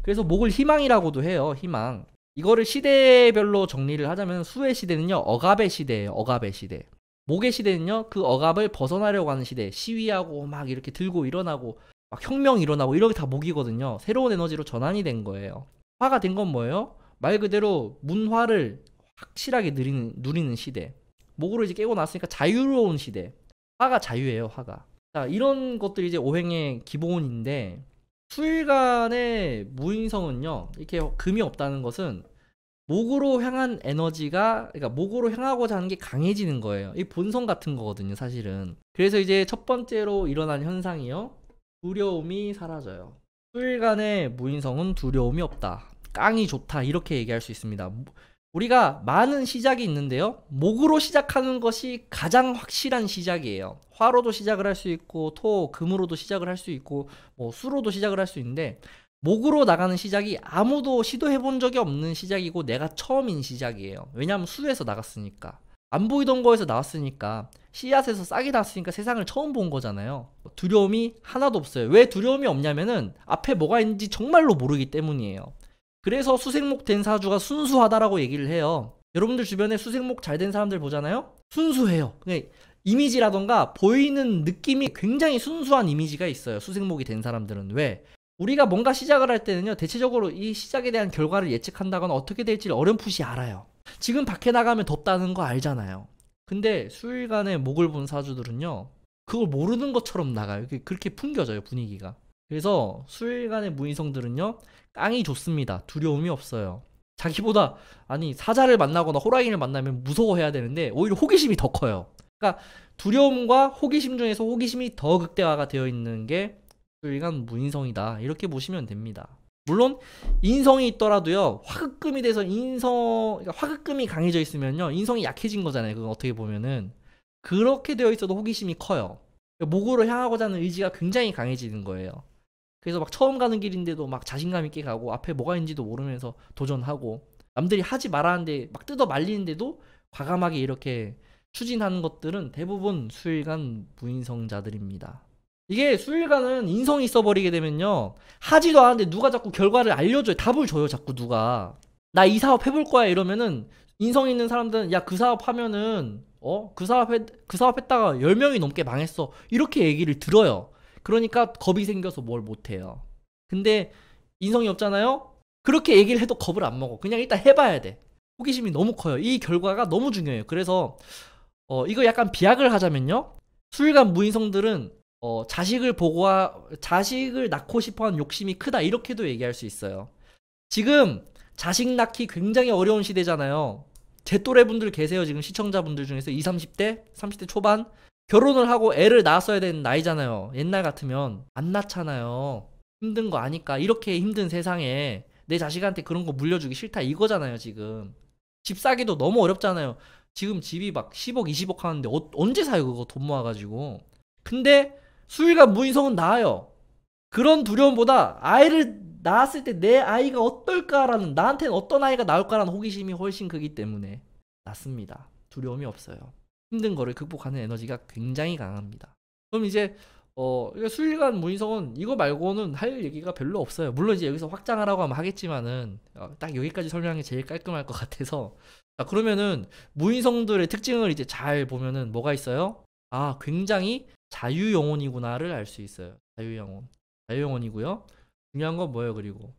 그래서 목을 희망이라고도 해요 희망 이거를 시대별로 정리를 하자면 수의 시대는요 억압의 시대예요 억압의 시대 목의 시대는요 그 억압을 벗어나려고 하는 시대 시위하고 막 이렇게 들고 일어나고 막 혁명 일어나고 이런 게 다 목이거든요 새로운 에너지로 전환이 된 거예요 화가 된 건 뭐예요 말 그대로 문화를 확실하게 누리는, 누리는 시대 목으로 이제 깨고 났으니까 자유로운 시대 화가 자유예요 화가 자 이런 것들이 이제 오행의 기본인데 수일간의 무인성은요 이렇게 금이 없다는 것은 목으로 향한 에너지가 그러니까 목으로 향하고자 하는 게 강해지는 거예요 이 본성 같은 거거든요 사실은 그래서 이제 첫 번째로 일어난 현상이요 두려움이 사라져요 수일간의 무인성은 두려움이 없다 깡이 좋다 이렇게 얘기할 수 있습니다 우리가 많은 시작이 있는데요. 목으로 시작하는 것이 가장 확실한 시작이에요. 화로도 시작을 할 수 있고 토, 금으로도 시작을 할 수 있고 뭐 수로도 시작을 할 수 있는데 목으로 나가는 시작이 아무도 시도해 본 적이 없는 시작이고 내가 처음인 시작이에요. 왜냐하면 수에서 나갔으니까. 안 보이던 거에서 나왔으니까 씨앗에서 싹이 났으니까 세상을 처음 본 거잖아요. 두려움이 하나도 없어요. 왜 두려움이 없냐면은 앞에 뭐가 있는지 정말로 모르기 때문이에요. 그래서 수생목 된 사주가 순수하다라고 얘기를 해요. 여러분들 주변에 수생목 잘 된 사람들 보잖아요? 순수해요. 그러니까 이미지라던가 보이는 느낌이 굉장히 순수한 이미지가 있어요. 수생목이 된 사람들은. 왜? 우리가 뭔가 시작을 할 때는요, 대체적으로 이 시작에 대한 결과를 예측한다거나 어떻게 될지를 어렴풋이 알아요. 지금 밖에 나가면 덥다는 거 알잖아요. 근데 수일간에 목을 본 사주들은요, 그걸 모르는 것처럼 나가요. 그렇게 풍겨져요, 분위기가. 그래서 수일간의 무인성들은요 깡이 좋습니다 두려움이 없어요 자기보다 아니 사자를 만나거나 호랑이를 만나면 무서워해야 되는데 오히려 호기심이 더 커요 그러니까 두려움과 호기심 중에서 호기심이 더 극대화가 되어 있는 게 수일간 무인성이다 이렇게 보시면 됩니다 물론 인성이 있더라도요 화극금이 돼서 인성 그러니까 화극금이 강해져 있으면요 인성이 약해진 거잖아요 그건 어떻게 보면은 그렇게 되어 있어도 호기심이 커요 목으로 향하고자 하는 의지가 굉장히 강해지는 거예요 그래서 막 처음 가는 길인데도 막 자신감 있게 가고 앞에 뭐가 있는지도 모르면서 도전하고 남들이 하지 말아야하는데막 뜯어 말리는데도 과감하게 이렇게 추진하는 것들은 대부분 수일간 무인성자들입니다. 이게 수일간은 인성이 있어버리게 되면요. 하지도 않은데 누가 자꾸 결과를 알려줘요. 답을 줘요. 자꾸 누가. 나 이 사업 해볼 거야 이러면은 인성 있는 사람들은 야 그 사업 하면은 어? 그 사업, 해, 그 사업 했다가 10명이 넘게 망했어. 이렇게 얘기를 들어요. 그러니까 겁이 생겨서 뭘 못해요. 근데 인성이 없잖아요? 그렇게 얘기를 해도 겁을 안 먹어. 그냥 일단 해봐야 돼. 호기심이 너무 커요. 이 결과가 너무 중요해요. 그래서 어, 이거 약간 비약을 하자면요. 수일간 무인성들은 어, 자식을 보고 하, 자식을 낳고 싶어하는 욕심이 크다 이렇게도 얘기할 수 있어요. 지금 자식 낳기 굉장히 어려운 시대잖아요. 제 또래 분들 계세요. 지금 시청자분들 중에서 20, 30대, 30대 초반 결혼을 하고 애를 낳았어야 되는 나이잖아요. 옛날 같으면 안 낳잖아요. 힘든 거 아니까 이렇게 힘든 세상에 내 자식한테 그런 거 물려주기 싫다 이거잖아요 지금 집 사기도 너무 어렵잖아요 지금 집이 막 10억 20억 하는데 어, 언제 사요 그거 돈 모아가지고 근데 수일간 무인성은 나아요 그런 두려움보다 아이를 낳았을 때 내 아이가 어떨까라는 나한테는 어떤 아이가 나올까라는 호기심이 훨씬 크기 때문에 낫습니다 두려움이 없어요 힘든 거를 극복하는 에너지가 굉장히 강합니다. 그럼 이제 어, 수일간 그러니까 무인성은 이거 말고는 할 얘기가 별로 없어요. 물론 이제 여기서 확장하라고 하면 하겠지만은 어, 딱 여기까지 설명이 제일 깔끔할 것 같아서 자, 그러면은 문희성들의 특징을 이제 잘 보면은 뭐가 있어요? 아 굉장히 자유영혼이구나를 알 수 있어요. 자유영혼 자유영혼이고요. 중요한 건 뭐예요? 그리고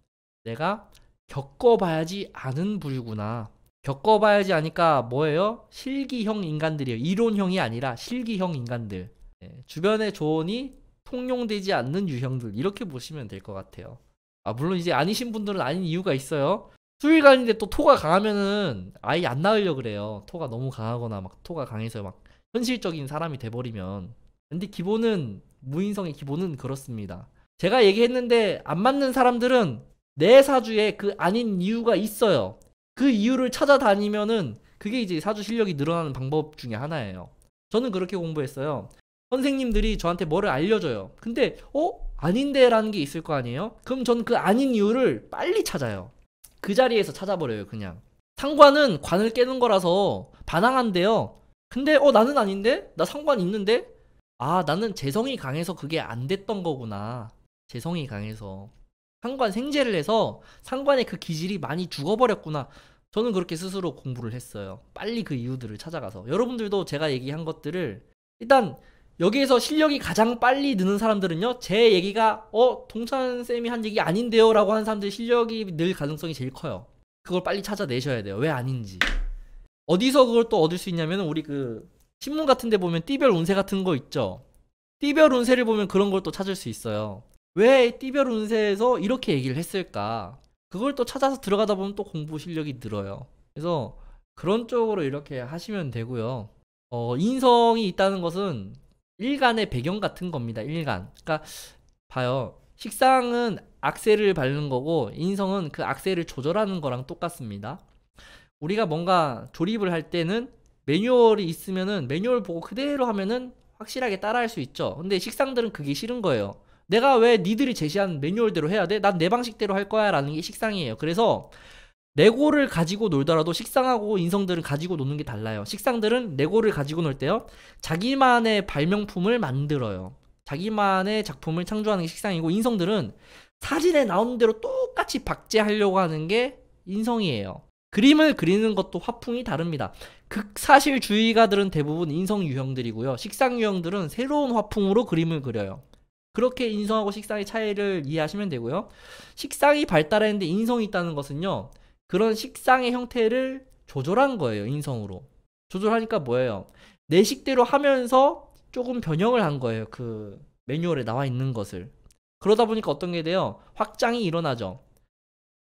내가 겪어봐야지 아는 부류구나. 겪어봐야지 아니까 뭐예요? 실기형 인간들이에요. 이론형이 아니라 실기형 인간들. 네, 주변의 조언이 통용되지 않는 유형들 이렇게 보시면 될 것 같아요. 아 물론 이제 아니신 분들은 아닌 이유가 있어요. 수일간인데 또 토가 강하면은 아예 안 나으려 그래요. 토가 너무 강하거나 막 토가 강해서 막 현실적인 사람이 돼버리면. 근데 기본은 무인성의 기본은 그렇습니다. 제가 얘기했는데 안 맞는 사람들은 내 사주에 그 아닌 이유가 있어요. 그 이유를 찾아다니면은 그게 이제 사주 실력이 늘어나는 방법 중에 하나예요. 저는 그렇게 공부했어요. 선생님들이 저한테 뭐를 알려줘요. 근데 어? 아닌데라는 게 있을 거 아니에요? 그럼 전 그 아닌 이유를 빨리 찾아요. 그 자리에서 찾아버려요, 그냥. 상관은 관을 깨는 거라서 반항한데요. 근데 어 나는 아닌데? 나 상관 있는데? 아 나는 재성이 강해서 그게 안 됐던 거구나. 재성이 강해서. 상관 생제를 해서 상관의 그 기질이 많이 죽어버렸구나. 저는 그렇게 스스로 공부를 했어요. 빨리 그 이유들을 찾아가서. 여러분들도 제가 얘기한 것들을 일단 여기에서 실력이 가장 빨리 느는 사람들은요. 제 얘기가 어 동찬쌤이 한 얘기 아닌데요 라고 하는 사람들 실력이 늘 가능성이 제일 커요. 그걸 빨리 찾아내셔야 돼요. 왜 아닌지. 어디서 그걸 또 얻을 수 있냐면 우리 그 신문 같은 데 보면 띠별 운세 같은 거 있죠. 띠별 운세를 보면 그런 걸 또 찾을 수 있어요. 왜 띠별 운세에서 이렇게 얘기를 했을까? 그걸 또 찾아서 들어가다 보면 또 공부 실력이 늘어요. 그래서 그런 쪽으로 이렇게 하시면 되고요. 어, 인성이 있다는 것은 일간의 배경 같은 겁니다. 일간. 그러니까 봐요. 식상은 악세를 밟는 거고 인성은 그 악세를 조절하는 거랑 똑같습니다. 우리가 뭔가 조립을 할 때는 매뉴얼이 있으면은 매뉴얼 보고 그대로 하면은 확실하게 따라할 수 있죠. 근데 식상들은 그게 싫은 거예요. 내가 왜 니들이 제시한 매뉴얼대로 해야 돼? 난 내 방식대로 할 거야 라는 게 식상이에요. 그래서 레고를 가지고 놀더라도 식상하고 인성들은 가지고 노는 게 달라요. 식상들은 레고를 가지고 놀 때요. 자기만의 발명품을 만들어요. 자기만의 작품을 창조하는 게 식상이고 인성들은 사진에 나오는 대로 똑같이 박제하려고 하는 게 인성이에요. 그림을 그리는 것도 화풍이 다릅니다. 극사실주의가들은 대부분 인성 유형들이고요. 식상 유형들은 새로운 화풍으로 그림을 그려요. 그렇게 인성하고 식상의 차이를 이해하시면 되고요. 식상이 발달했는데 인성이 있다는 것은요. 그런 식상의 형태를 조절한 거예요. 인성으로. 조절하니까 뭐예요? 내 식대로 하면서 조금 변형을 한 거예요. 그 매뉴얼에 나와 있는 것을. 그러다 보니까 어떤 게 돼요? 확장이 일어나죠.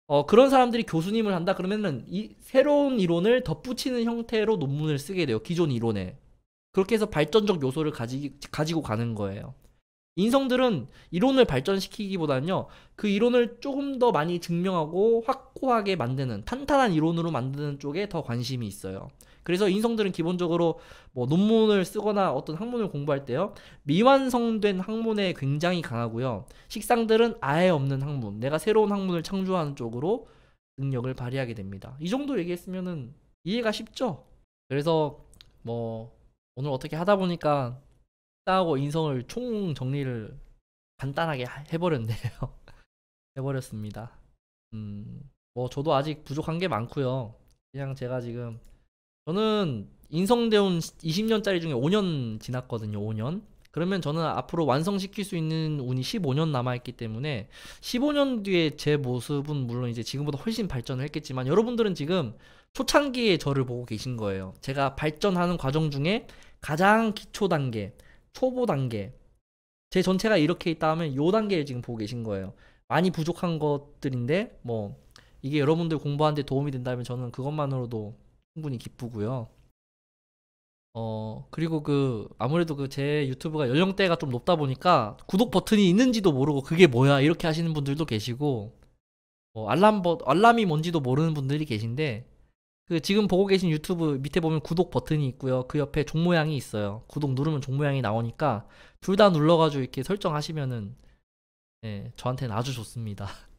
어, 그런 사람들이 교수님을 한다 그러면은 이 새로운 이론을 덧붙이는 형태로 논문을 쓰게 돼요. 기존 이론에. 그렇게 해서 발전적 요소를 가지, 가지고 가는 거예요. 인성들은 이론을 발전시키기보다는요, 그 이론을 조금 더 많이 증명하고 확고하게 만드는, 탄탄한 이론으로 만드는 쪽에 더 관심이 있어요. 그래서 인성들은 기본적으로 뭐 논문을 쓰거나 어떤 학문을 공부할 때요, 미완성된 학문에 굉장히 강하고요, 식상들은 아예 없는 학문, 내가 새로운 학문을 창조하는 쪽으로 능력을 발휘하게 됩니다. 이 정도 얘기했으면 이해가 쉽죠? 그래서 뭐 오늘 어떻게 하다 보니까 싸우고 인성을 총 정리를 간단하게 해버렸네요. <laughs> 해버렸습니다. 음, 뭐 저도 아직 부족한 게 많고요. 그냥 제가 지금 저는 인성대운 20년짜리 중에 5년 지났거든요. 5년. 그러면 저는 앞으로 완성시킬 수 있는 운이 15년 남아있기 때문에 15년 뒤에 제 모습은 물론 이제 지금보다 훨씬 발전을 했겠지만 여러분들은 지금 초창기에 저를 보고 계신 거예요. 제가 발전하는 과정 중에 가장 기초 단계, 초보 단계 제 전체가 이렇게 있다 하면 요 단계를 지금 보고 계신 거예요. 많이 부족한 것들인데 뭐 이게 여러분들 공부하는데 도움이 된다면 저는 그것만으로도 충분히 기쁘고요. 어 그리고 그 아무래도 그 제 유튜브가 연령대가 좀 높다 보니까 구독 버튼이 있는지도 모르고 그게 뭐야 이렇게 하시는 분들도 계시고 뭐 알람 버 알람이 뭔지도 모르는 분들이 계신데 그 지금 보고 계신 유튜브 밑에 보면 구독 버튼이 있고요. 그 옆에 종 모양이 있어요. 구독 누르면 종 모양이 나오니까 둘 다 눌러가지고 이렇게 설정하시면은 예, 저한테는 아주 좋습니다. <laughs>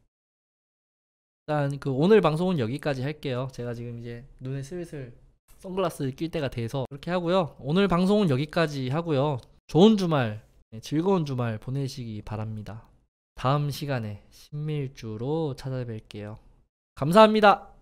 일단 그 오늘 방송은 여기까지 할게요. 제가 지금 이제 눈에 슬슬 선글라스 낄 때가 돼서 이렇게 하고요. 오늘 방송은 여기까지 하고요. 좋은 주말, 네, 즐거운 주말 보내시기 바랍니다. 다음 시간에 신밀주로 찾아뵐게요. 감사합니다.